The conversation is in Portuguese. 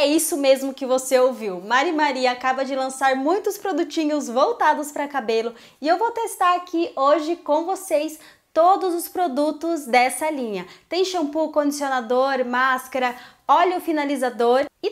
É isso mesmo que você ouviu. Mari Maria acaba de lançar muitos produtinhos voltados para cabelo e eu vou testar aqui hoje com vocês todos os produtos dessa linha. Tem shampoo, condicionador, máscara, óleo finalizador e